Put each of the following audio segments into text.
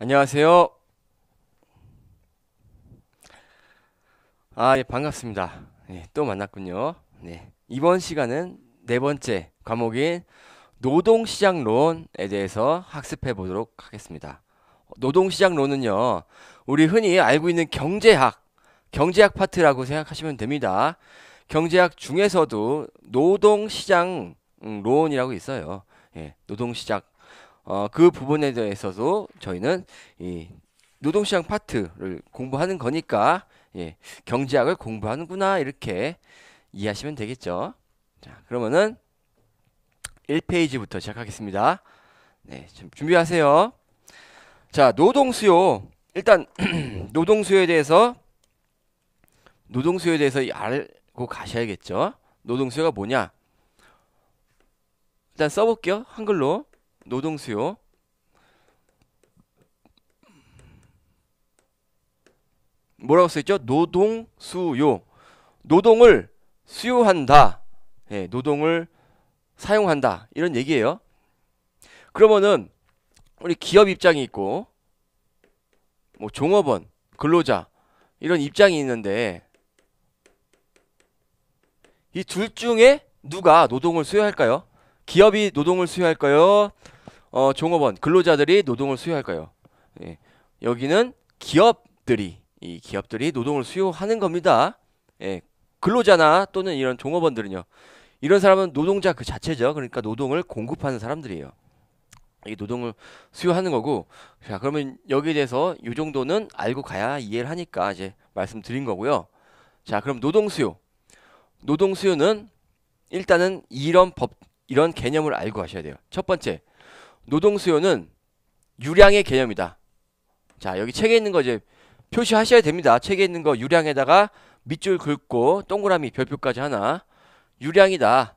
안녕하세요. 아, 예, 반갑습니다. 예, 또 만났군요. 네. 이번 시간은 네 번째 과목인 노동시장론에 대해서 학습해 보도록 하겠습니다. 노동시장론은요, 우리 흔히 알고 있는 경제학, 경제학 파트라고 생각하시면 됩니다. 경제학 중에서도 노동시장론이라고 있어요. 예, 노동시장 어, 그 부분에 대해서도 저희는 이 노동시장 파트를 공부하는 거니까 예, 경제학을 공부하는구나 이렇게 이해하시면 되겠죠. 자, 그러면은 1페이지부터 시작하겠습니다. 네, 준비하세요. 자, 노동 수요. 일단 노동 수요에 대해서 노동 수요에 대해서 알고 가셔야겠죠. 노동 수요가 뭐냐? 일단 써볼게요. 한글로. 노동 수요 뭐라고 써있죠? 노동 수요 노동을 수요한다 예, 노동을 사용한다 이런 얘기예요 그러면은 우리 기업 입장이 있고 뭐 종업원 근로자 이런 입장이 있는데 이 둘 중에 누가 노동을 수요할까요? 기업이 노동을 수요할까요? 어, 종업원 근로자들이 노동을 수요할까요? 예. 여기는 기업들이 이 기업들이 노동을 수요하는 겁니다. 예. 근로자나 또는 이런 종업원들은요. 이런 사람은 노동자 그 자체죠. 그러니까 노동을 공급하는 사람들이에요. 이 노동을 수요하는 거고 자 그러면 여기에 대해서 요 정도는 알고 가야 이해를 하니까 이제 말씀드린 거고요. 자 그럼 노동 수요 노동 수요는 일단은 이런 법 이런 개념을 알고 하셔야 돼요. 첫 번째 노동 수요는 유량의 개념이다. 자, 여기 책에 있는 거 이제 표시하셔야 됩니다. 책에 있는 거 유량에다가 밑줄 긋고 동그라미 별표까지 하나. 유량이다.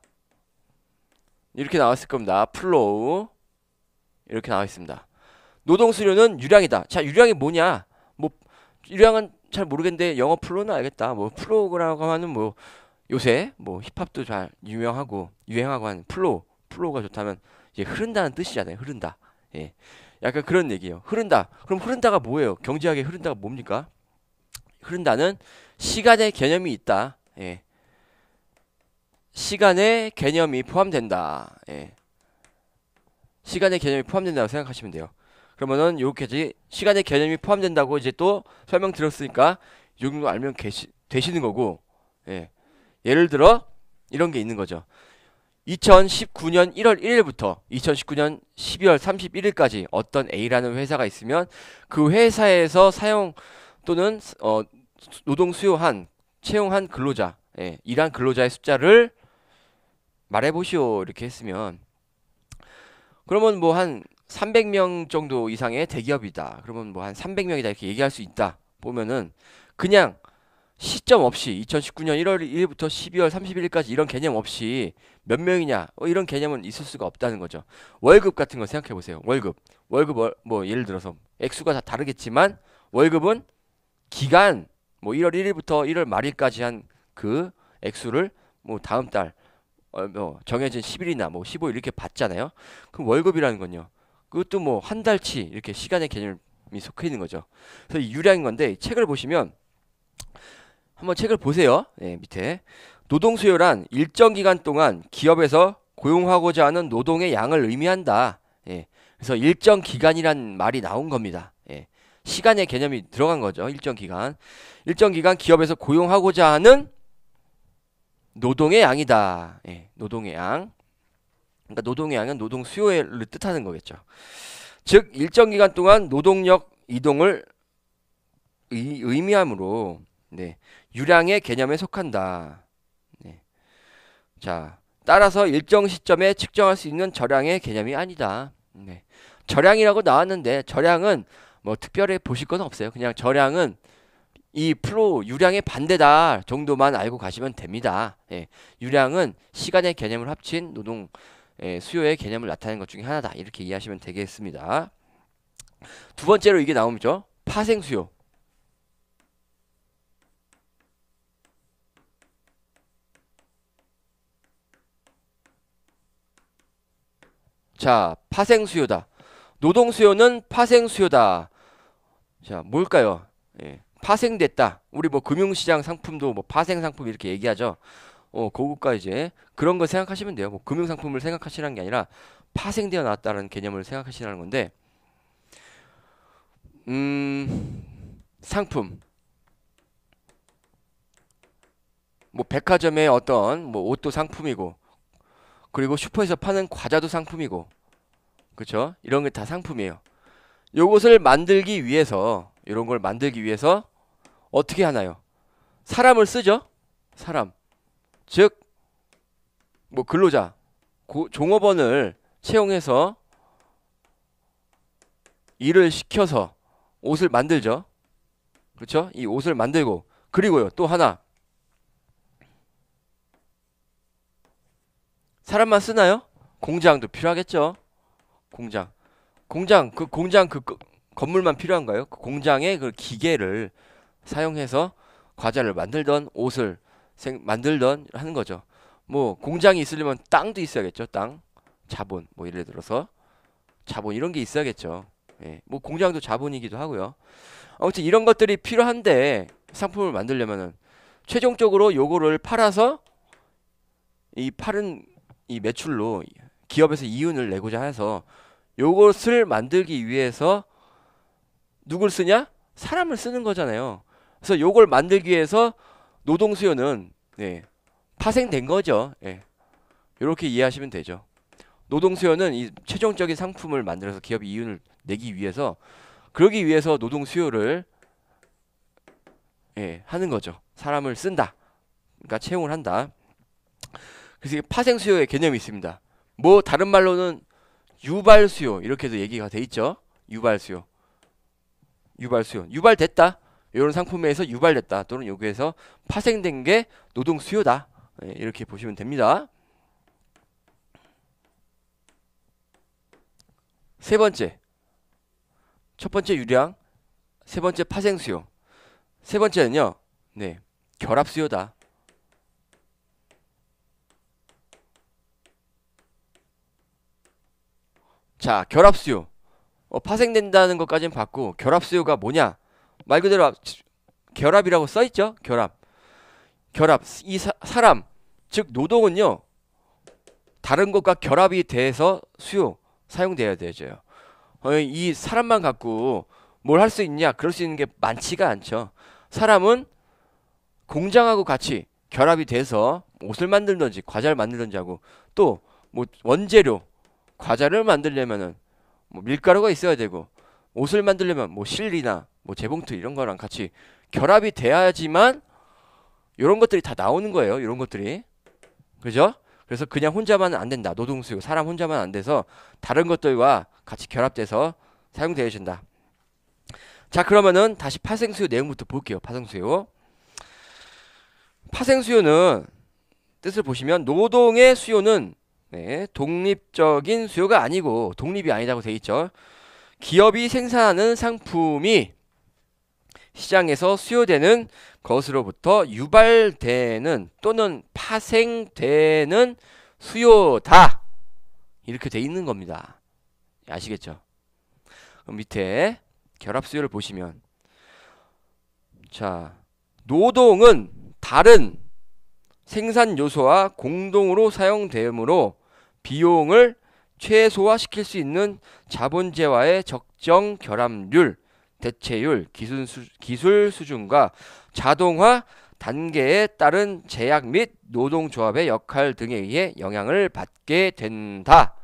이렇게 나왔을 겁니다. 플로우. 이렇게 나와 있습니다. 노동 수요는 유량이다. 자, 유량이 뭐냐? 뭐 유량은 잘 모르겠는데 영어 플로는 우 알겠다. 뭐 플로우라고 하면 뭐 요새 뭐 힙합도 잘 유명하고 유행하고 하는 플로우. 플로우가 좋다면 이게 흐른다는 뜻이잖아요. 흐른다. 예. 약간 그런 얘기예요. 흐른다. 그럼 흐른다가 뭐예요? 경제학의 흐른다가 뭡니까? 흐른다는 시간의 개념이 있다. 예. 시간의 개념이 포함된다. 예. 시간의 개념이 포함된다고 생각하시면 돼요. 그러면은 요렇게지 시간의 개념이 포함된다고 이제 또 설명 드렸으니까 요 정도 알면 계시, 되시는 거고 예. 예를 들어 이런 게 있는 거죠. 2019년 1월 1일부터 2019년 12월 31일까지 어떤 A라는 회사가 있으면 그 회사에서 사용 또는 어, 노동 수요한 채용한 근로자 예, 일한 근로자의 숫자를 말해보시오 이렇게 했으면 그러면 뭐 한 300명 정도 이상의 대기업이다 그러면 뭐 한 300명이다 이렇게 얘기할 수 있다 보면은 그냥 시점 없이 2019년 1월 1일부터 12월 31일까지 이런 개념 없이 몇 명이냐 뭐 이런 개념은 있을 수가 없다는 거죠. 월급 같은 거 생각해 보세요. 월급, 월급 월, 뭐 예를 들어서 액수가 다 다르겠지만 월급은 기간 뭐 1월 1일부터 1월 말일까지 한 그 액수를 뭐 다음 달 어, 뭐 정해진 10일이나 뭐 15일 이렇게 받잖아요. 그럼 월급이라는 건요. 그것도 뭐 한 달치 이렇게 시간의 개념이 속해 있는 거죠. 그래서 유량인 건데 책을 보시면 한번 책을 보세요. 네, 밑에 노동 수요란 일정 기간 동안 기업에서 고용하고자 하는 노동의 양을 의미한다. 예. 그래서 일정 기간이란 말이 나온 겁니다. 예. 시간의 개념이 들어간 거죠. 일정 기간. 일정 기간 기업에서 고용하고자 하는 노동의 양이다. 예. 노동의 양. 그러니까 노동의 양은 노동 수요를 뜻하는 거겠죠. 즉 일정 기간 동안 노동력 이동을 의, 의미함으로 네. 유량의 개념에 속한다. 네. 자, 따라서 일정 시점에 측정할 수 있는 저량의 개념이 아니다. 네. 저량이라고 나왔는데 저량은 뭐 특별히 보실 건 없어요. 그냥 저량은 이 프로 유량의 반대다 정도만 알고 가시면 됩니다. 예. 유량은 시간의 개념을 합친 노동 예, 수요의 개념을 나타내는 것 중에 하나다. 이렇게 이해하시면 되겠습니다. 두 번째로 이게 나오죠. 파생 수요. 자, 파생 수요다. 노동 수요는 파생 수요다. 자, 뭘까요? 예, 파생됐다. 우리 뭐 금융시장 상품도 뭐 파생 상품 이렇게 얘기하죠. 어, 고급가 이제 그런 거 생각하시면 돼요. 뭐 금융 상품을 생각하시라는 게 아니라 파생되어 나왔다는 개념을 생각하시라는 건데, 음, 상품. 뭐 백화점의 어떤 뭐 옷도 상품이고 그리고 슈퍼에서 파는 과자도 상품이고 그렇죠? 이런 게 다 상품이에요. 요것을 만들기 위해서 이런 걸 만들기 위해서 어떻게 하나요? 사람을 쓰죠. 사람. 즉 뭐 근로자 고, 종업원을 채용해서 일을 시켜서 옷을 만들죠. 그렇죠? 이 옷을 만들고 그리고요. 또 하나 사람만 쓰나요? 공장도 필요하겠죠. 공장. 공장 그 공장 그, 그 건물만 필요한가요? 그 공장의 그 기계를 사용해서 과자를 만들던 옷을 생, 만들던 하는 거죠. 뭐 공장이 있으려면 땅도 있어야겠죠. 땅, 자본 뭐 예를 들어서 자본 이런 게 있어야겠죠. 예. 뭐 공장도 자본이기도 하고요. 아무튼 이런 것들이 필요한데 상품을 만들려면은 최종적으로 요거를 팔아서 이 팔은 이 매출로 기업에서 이윤을 내고자 해서 요것을 만들기 위해서 누굴 쓰냐? 사람을 쓰는 거잖아요. 그래서 요걸 만들기 위해서 노동 수요는 네, 예, 파생된 거죠. 예. 이렇게 이해하시면 되죠. 노동 수요는 이 최종적인 상품을 만들어서 기업이 이윤을 내기 위해서 그러기 위해서 노동 수요를 예, 하는 거죠. 사람을 쓴다. 그러니까 채용을 한다. 그래서 파생 수요의 개념이 있습니다. 뭐 다른 말로는 유발 수요 이렇게 도 얘기가 돼 있죠. 유발 수요. 유발 수요. 유발됐다. 이런 상품에서 유발됐다. 또는 여기에서 파생된 게 노동 수요다. 예, 이렇게 보시면 됩니다. 세 번째. 첫 번째 유량, 세 번째 파생 수요. 세 번째는요. 네. 결합 수요다. 자, 결합수요. 어, 파생된다는 것까지는 봤고 결합수요가 뭐냐? 말 그대로 결합이라고 써 있죠. 결합. 결합. 이 사, 사람 즉 노동은요. 다른 것과 결합이 돼서 수요 사용돼야 되죠. 어, 이 사람만 갖고 뭘 할 수 있냐? 그럴 수 있는 게 많지가 않죠. 사람은 공장하고 같이 결합이 돼서 옷을 만들든지 과자를 만들든지 하고 또 뭐 원재료 과자를 만들려면은 뭐 밀가루가 있어야 되고 옷을 만들려면 뭐 실리나 뭐 재봉틀 이런 거랑 같이 결합이 돼야지만 이런 것들이 다 나오는 거예요. 이런 것들이 그죠? 그래서 그냥 혼자만은 안 된다. 노동수요 사람 혼자만 안 돼서 다른 것들과 같이 결합돼서 사용되어진다. 자 그러면은 다시 파생수요 내용부터 볼게요. 파생수요. 파생수요는 뜻을 보시면 노동의 수요는 네, 독립적인 수요가 아니고 독립이 아니라고돼 있죠. 기업이 생산하는 상품이 시장에서 수요되는 것으로부터 유발되는 또는 파생되는 수요다. 이렇게 돼 있는 겁니다. 아시겠죠? 밑에 결합 수요를 보시면 자, 노동은 다른 생산 요소와 공동으로 사용되므로 비용을 최소화시킬 수 있는 자본재화의 적정 결합률, 대체율, 기술, 수, 기술 수준과 자동화 단계에 따른 제약 및 노동조합의 역할 등에 의해 영향을 받게 된다.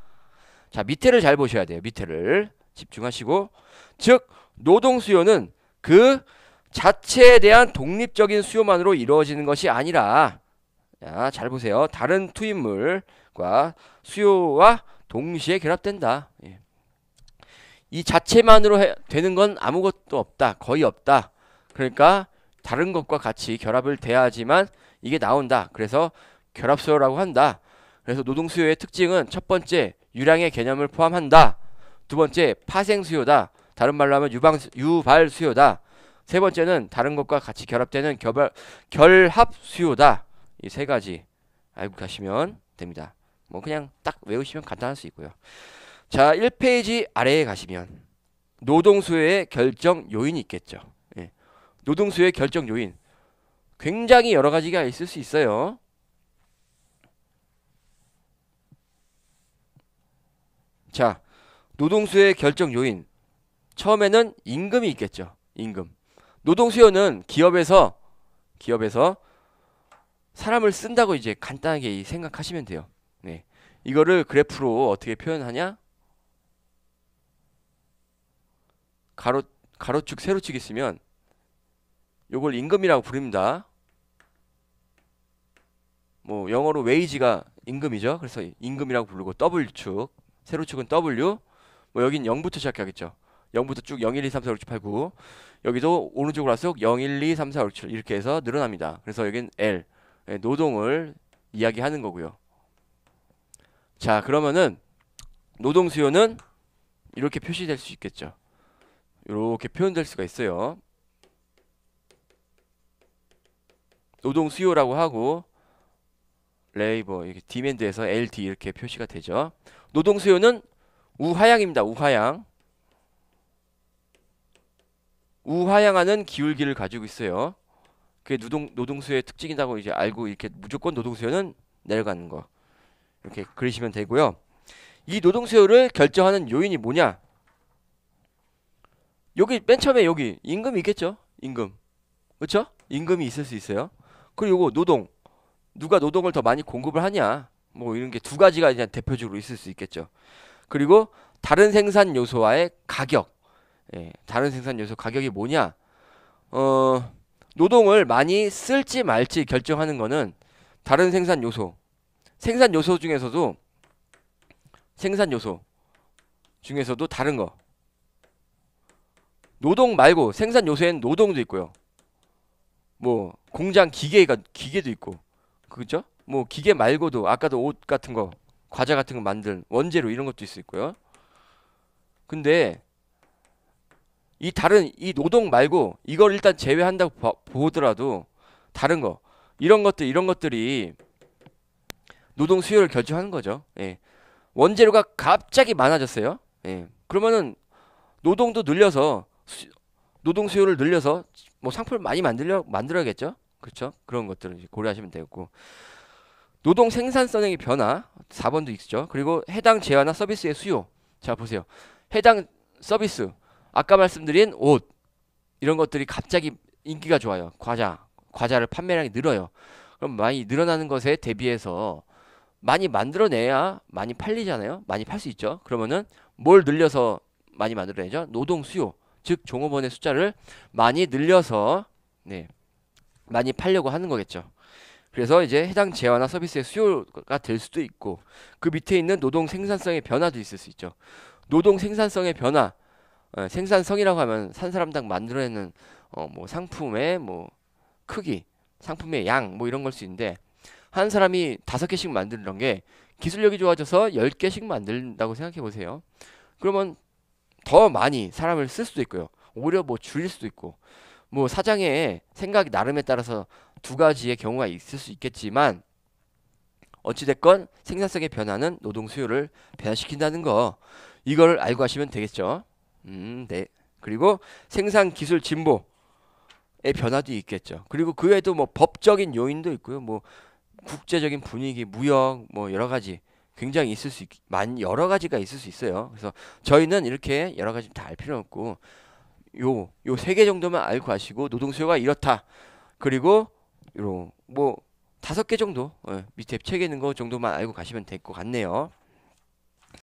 자, 밑에를 잘 보셔야 돼요. 밑에를 집중하시고. 즉, 노동 수요는 그 자체에 대한 독립적인 수요만으로 이루어지는 것이 아니라 자, 잘 보세요. 다른 투입물과 수요와 동시에 결합된다. 예. 이 자체만으로 해, 되는 건 아무것도 없다. 거의 없다. 그러니까 다른 것과 같이 결합을 돼야지만 이게 나온다. 그래서 결합수요라고 한다. 그래서 노동수요의 특징은 첫 번째 유량의 개념을 포함한다. 두 번째 파생수요다. 다른 말로 하면 유방, 유발수요다. 세 번째는 다른 것과 같이 결합되는 결합 수요다. 이세 가지 알고 가시면 됩니다. 뭐 그냥 딱 외우시면 간단할 수 있고요. 자, 1페이지 아래에 가시면 노동수요의 결정 요인이 있겠죠. 예. 노동수요의 결정 요인. 굉장히 여러 가지가 있을 수 있어요. 자, 노동수요의 결정 요인. 처음에는 임금이 있겠죠. 임금. 노동수요는 기업에서 기업에서 사람을 쓴다고 이제 간단하게 생각하시면 돼요. 네. 이거를 그래프로 어떻게 표현하냐? 가로 가로축 세로축 있으면 요걸 임금이라고 부릅니다. 뭐 영어로 웨이지가 임금이죠. 그래서 임금이라고 부르고 W축, 세로축은 W. 뭐 여긴 0부터 시작하겠죠. 0부터 쭉 0, 1, 2, 3, 4, 5, 6, 7, 8, 9. 여기도 오른쪽으로 갈수록 0, 1, 2, 3, 4, 5, 6, 7 이렇게 해서 늘어납니다. 그래서 여긴 L. 예, 노동을 이야기하는 거고요. 자 그러면은 노동 수요는 이렇게 표시될 수 있겠죠. 이렇게 표현될 수가 있어요. 노동 수요라고 하고 레이버 이렇게 디맨드에서 LD 이렇게 표시가 되죠. 노동 수요는 우하향입니다. 우하향. 우하향하는 기울기를 가지고 있어요. 그게 노동 노동수의 특징이라고 이제 알고 이렇게 무조건 노동수요는 내려가는 거 이렇게 그리시면 되고요. 이 노동수요를 결정하는 요인이 뭐냐? 여기 맨 처음에 여기 임금이 있겠죠? 임금 그렇죠? 임금이 있을 수 있어요. 그리고 노동 누가 노동을 더 많이 공급을 하냐 뭐 이런 게 두 가지가 그냥 대표적으로 있을 수 있겠죠. 그리고 다른 생산 요소와의 가격 예, 다른 생산 요소 가격이 뭐냐? 어 노동을 많이 쓸지 말지 결정하는 거는 다른 생산 요소, 생산 요소 중에서도 생산 요소 중에서도 다른 거. 노동 말고 생산 요소엔 노동도 있고요. 뭐 공장 기계가 기계도 있고. 그죠? 뭐 기계 말고도 아까도 옷 같은 거, 과자 같은 거 만들 원재료 이런 것도 있을 거예요 근데 이 다른 이 노동 말고 이걸 일단 제외한다고 보더라도 다른 거 이런 것들 이런 것들이 노동 수요를 결정하는 거죠. 예. 원재료가 갑자기 많아졌어요. 예. 그러면은 노동도 늘려서 수, 노동 수요를 늘려서 뭐 상품을 많이 만들려 만들어야겠죠. 그렇죠? 그런 것들을 고려하시면 되고 겠 노동 생산성의 변화 4번도 있죠. 그리고 해당 재화나 서비스의 수요. 자 보세요. 해당 서비스 아까 말씀드린 옷 이런 것들이 갑자기 인기가 좋아요. 과자, 과자를 판매량이 늘어요. 그럼 많이 늘어나는 것에 대비해서 많이 만들어내야 많이 팔리잖아요. 많이 팔 수 있죠. 그러면은 뭘 늘려서 많이 만들어내죠? 노동 수요, 즉 종업원의 숫자를 많이 늘려서 네, 많이 팔려고 하는 거겠죠. 그래서 이제 해당 재화나 서비스의 수요가 될 수도 있고 그 밑에 있는 노동 생산성의 변화도 있을 수 있죠. 노동 생산성의 변화 어, 생산성이라고 하면 산 사람당 만들어내는 어, 뭐 상품의 뭐 크기, 상품의 양 뭐 이런 걸 수 있는데 한 사람이 다섯 개씩 만드는 게 기술력이 좋아져서 열 개씩 만든다고 생각해 보세요. 그러면 더 많이 사람을 쓸 수도 있고요. 오히려 뭐 줄일 수도 있고 뭐 사장의 생각이 나름에 따라서 두 가지의 경우가 있을 수 있겠지만 어찌됐건 생산성의 변화는 노동 수요를 변화시킨다는 거 이걸 알고 하시면 되겠죠. 음, 네. 그리고 생산 기술 진보의 변화도 있겠죠. 그리고 그 외에도 뭐 법적인 요인도 있고요. 뭐 국제적인 분위기, 무역 뭐 여러 가지 굉장히 있을 수 있, 많 여러 가지가 있을 수 있어요. 그래서 저희는 이렇게 여러 가지 다 알 필요 없고 요 요 세 개 정도만 알고 가시고 노동 수요가 이렇다. 그리고 요 뭐 다섯 개 정도 어, 밑에 책에 있는 거 정도만 알고 가시면 될 것 같네요.